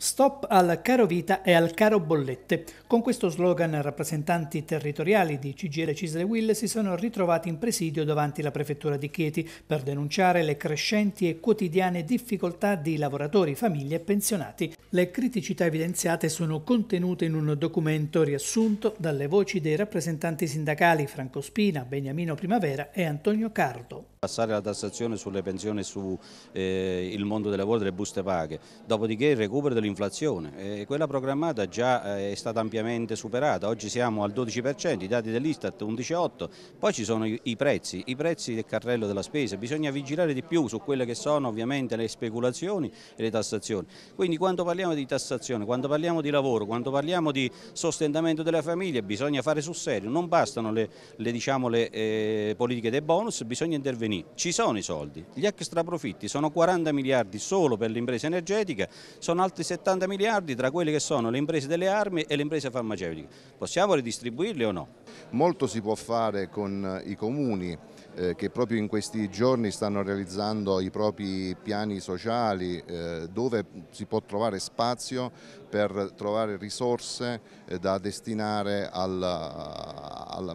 Stop al caro vita e al caro bollette. Con questo slogan rappresentanti territoriali di CGL Cisle Will si sono ritrovati in presidio davanti alla prefettura di Chieti per denunciare le crescenti e quotidiane difficoltà di lavoratori, famiglie e pensionati. Le criticità evidenziate sono contenute in un documento riassunto dalle voci dei rappresentanti sindacali Franco Spina, Beniamino Primavera e Antonio Cardo. Passare la tassazione sulle pensioni e sul eh, mondo del lavoro delle buste paghe, dopodiché il recupero dell'inflazione. Eh, quella programmata già eh, è stata ampiamente superata, oggi siamo al 12%, i dati dell'Istat 11,8%, poi ci sono i, i, prezzi, i prezzi del carrello della spesa, bisogna vigilare di più su quelle che sono ovviamente le speculazioni e le tassazioni. Quindi quando parliamo di tassazione, quando parliamo di lavoro, quando parliamo di sostentamento delle famiglie bisogna fare sul serio, non bastano le, le, diciamo, le eh, politiche dei bonus, bisogna intervenire venire, ci sono i soldi, gli extra profitti sono 40 miliardi solo per le imprese energetiche, sono altri 70 miliardi tra quelle che sono le imprese delle armi e le imprese farmaceutiche, possiamo ridistribuirli o no? Molto si può fare con eh, i comuni eh, che proprio in questi giorni stanno realizzando i propri piani sociali eh, dove si può trovare spazio per trovare risorse eh, da destinare al, alla,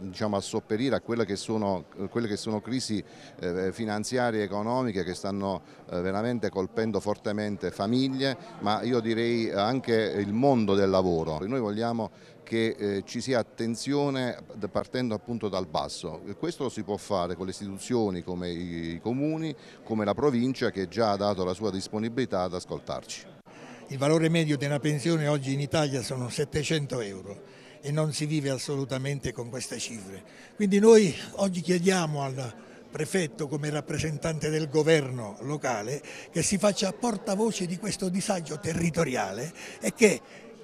diciamo, a sopperire a quelle che sono, eh, quelle che sono crisi eh, finanziarie e economiche che stanno eh, veramente colpendo fortemente famiglie, ma io direi anche il mondo del lavoro. Noi vogliamo che eh, ci sia attenzione partendo appunto dal basso. Questo lo si può fare con le istituzioni come i, i comuni, come la provincia che già ha dato la sua disponibilità ad ascoltarci. Il valore medio di una pensione oggi in Italia sono 700 euro e non si vive assolutamente con queste cifre. Quindi noi oggi chiediamo al prefetto come rappresentante del governo locale che si faccia portavoce di questo disagio territoriale e che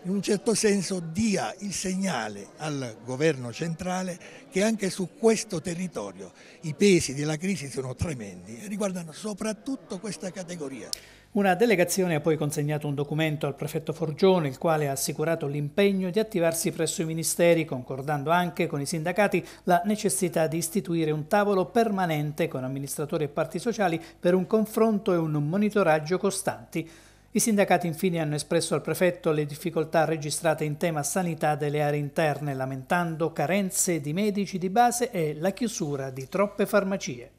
in un certo senso dia il segnale al governo centrale che anche su questo territorio i pesi della crisi sono tremendi e riguardano soprattutto questa categoria. Una delegazione ha poi consegnato un documento al prefetto Forgione, il quale ha assicurato l'impegno di attivarsi presso i ministeri, concordando anche con i sindacati la necessità di istituire un tavolo permanente con amministratori e parti sociali per un confronto e un monitoraggio costanti. I sindacati infine hanno espresso al prefetto le difficoltà registrate in tema sanità delle aree interne, lamentando carenze di medici di base e la chiusura di troppe farmacie.